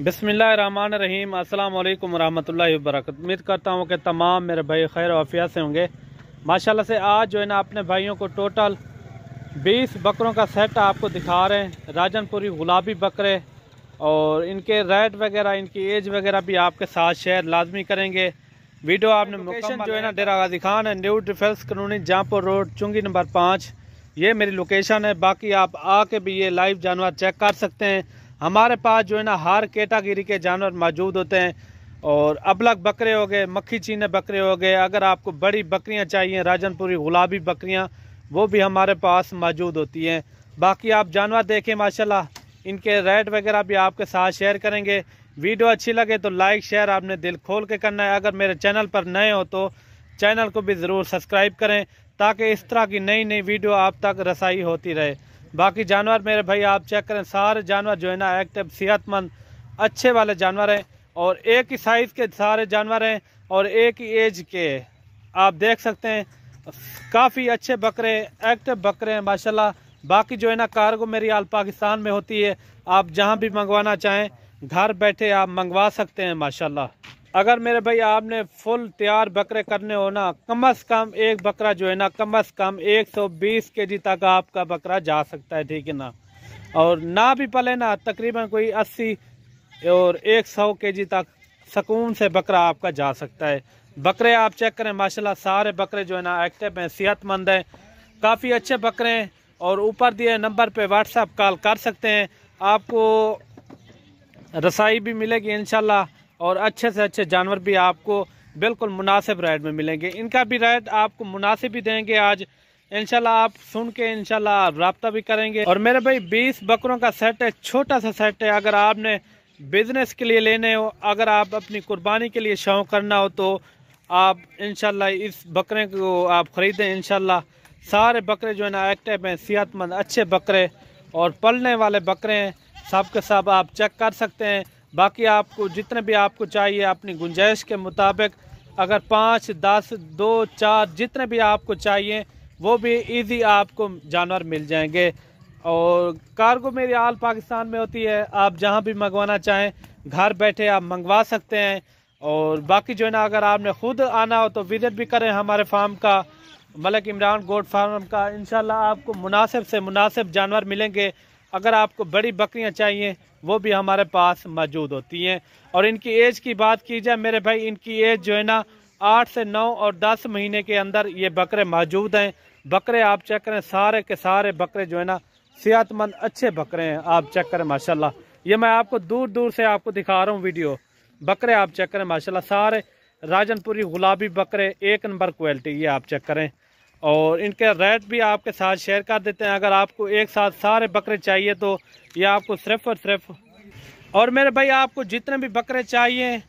बसमिल्ल रहीम अस्सलाम वालेकुम रहमतुल्लाहि वरक उम्मीद करता हूँ कि तमाम मेरे भाई खैर वाफिया से होंगे माशाल्लाह से आज जो है ना अपने भाइयों को टोटल 20 बकरों का सेट आपको दिखा रहे हैं राजनपुरी गुलाबी बकरे और इनके रेट वगैरह इनकी एज वगैरह भी आपके साथ शेयर लाजमी करेंगे वीडियो आपने लोकेशन जो है ना डेरा गाजी खान है new defence colony Jahanpur road चुंगी नंबर पाँच ये मेरी लोकेशन है बाकी आप आके भी ये लाइव जानवर चेक कर सकते हैं हमारे पास जो है ना हर कैटागरी के जानवर मौजूद होते हैं और अबलग बकरे हो गए मक्खी चीने बकरे हो गए अगर आपको बड़ी बकरियां चाहिए राजनपुरी गुलाबी बकरियां वो भी हमारे पास मौजूद होती हैं बाकी आप जानवर देखें माशाल्लाह इनके रेट वगैरह भी आपके साथ शेयर करेंगे वीडियो अच्छी लगे तो लाइक शेयर आपने दिल खोल के करना है अगर मेरे चैनल पर नए हो तो चैनल को भी ज़रूर सब्सक्राइब करें ताकि इस तरह की नई नई वीडियो आप तक रसाई होती रहे बाकी जानवर मेरे भाई आप चेक करें सारे जानवर जो है ना एक्टिव सेहतमंद अच्छे वाले जानवर हैं और एक ही साइज़ के सारे जानवर हैं और एक ही एज के आप देख सकते हैं काफ़ी अच्छे बकरे एक्टिव बकरे हैं माशाल्लाह बाकी जो है ना कार्गो मेरी आल पाकिस्तान में होती है आप जहां भी मंगवाना चाहें घर बैठे आप मंगवा सकते हैं माशाल्लाह अगर मेरे भाई आपने फुल तैयार बकरे करने हो ना कम अज़ कम एक बकरा जो है ना कम अज़ कम 120 केजी तक आपका बकरा जा सकता है ठीक है ना और ना भी पले ना तकरीबन कोई 80 और 100 केजी तक सकून से बकरा आपका जा सकता है बकरे आप चेक करें माशाल्लाह सारे बकरे जो है ना एक्टिव हैं सेहतमंद हैं काफ़ी अच्छे बकरे हैं और ऊपर दिए नंबर पर व्हाट्सएप कॉल कर सकते हैं आपको रसाई भी मिलेगी इनशाला और अच्छे से अच्छे जानवर भी आपको बिल्कुल मुनासिब रेट में मिलेंगे इनका भी रेट आपको मुनासिब ही देंगे आज इनशाला आप सुन के इनशाला आप रबता भी करेंगे और मेरे भाई बीस बकरों का सेट है छोटा सा सेट है अगर आपने बिजनेस के लिए लेने हो अगर आप अपनी कुर्बानी के लिए शौक करना हो तो आप इनशाला इस बकरे को आप ख़रीदें इनशाला सारे बकरे जो है ना एक्टिव हैं सेहतमंद अच्छे बकरे और पलने वाले बकरे हैं सब के सब आप चेक कर सकते हैं बाकी आपको जितने भी आपको चाहिए अपनी गुंजाइश के मुताबिक अगर पाँच दस दो चार जितने भी आपको चाहिए वो भी इजी आपको जानवर मिल जाएंगे और कार्गो मेरी आल पाकिस्तान में होती है आप जहाँ भी मंगवाना चाहें घर बैठे आप मंगवा सकते हैं और बाकी जो है ना अगर आपने खुद आना हो तो विज़िट भी करें हमारे फार्म का मलक इमरान गोड फार्म का इन आपको मुनासिब से मुनासिब जानवर मिलेंगे अगर आपको बड़ी बकरियां चाहिए वो भी हमारे पास मौजूद होती हैं और इनकी एज की बात की जाए मेरे भाई इनकी एज जो है ना आठ से नौ और दस महीने के अंदर ये बकरे मौजूद हैं बकरे आप चेक करें सारे के सारे बकरे जो है ना सेहतमंद अच्छे बकरे हैं आप चेक करें माशाल्लाह ये मैं आपको दूर दूर से आपको दिखा रहा हूँ वीडियो बकरे आप चेक करें माशाल्लाह सारे राजनपुरी गुलाबी बकरे एक नंबर क्वालिटी ये आप चेक करें और इनके रेट भी आपके साथ शेयर कर देते हैं अगर आपको एक साथ सारे बकरे चाहिए तो ये आपको सिर्फ और सिर्फ और मेरे भाई आपको जितने भी बकरे चाहिए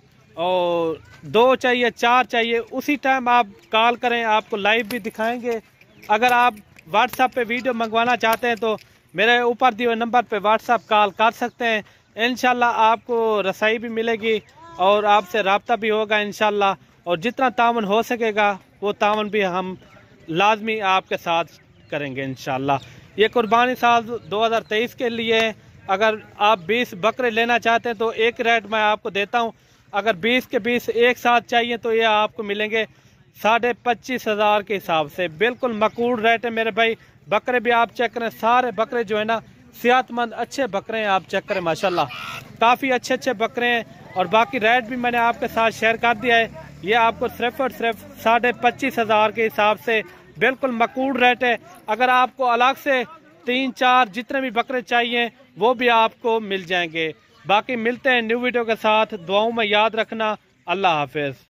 और दो चाहिए चार चाहिए उसी टाइम आप कॉल करें आपको लाइव भी दिखाएंगे अगर आप व्हाट्सएप पे वीडियो मंगवाना चाहते हैं तो मेरे ऊपर दिए नंबर पे व्हाट्सएप कॉल कर सकते हैं इन आपको रसाई भी मिलेगी और आपसे रबता भी होगा इन और जितना तावन हो सकेगा वो तावन भी हम लाजमी आपके साथ करेंगे इन ये कुर्बानी साल 2023 के लिए अगर आप 20 बकरे लेना चाहते हैं तो एक रेट मैं आपको देता हूँ अगर 20 के 20 एक साथ चाहिए तो ये आपको मिलेंगे साढ़े पच्चीस हज़ार के हिसाब से बिल्कुल मकूल रेट है मेरे भाई बकरे भी आप चेक करें सारे बकरे जो है ना सेहतमंद अच्छे बकरे हैं आप चेक करें माशाला काफ़ी अच्छे अच्छे बकरे हैं और बाकी रेट भी मैंने आपके साथ शेयर कर दिया है ये आपको सिर्फ और सिर्फ साढ़े पच्चीस हज़ार के हिसाब से बिल्कुल मकूड़ रेट है अगर आपको अलग से तीन चार जितने भी बकरे चाहिए वो भी आपको मिल जाएंगे बाकी मिलते हैं न्यू वीडियो के साथ दुआओं में याद रखना अल्लाह हाफिज़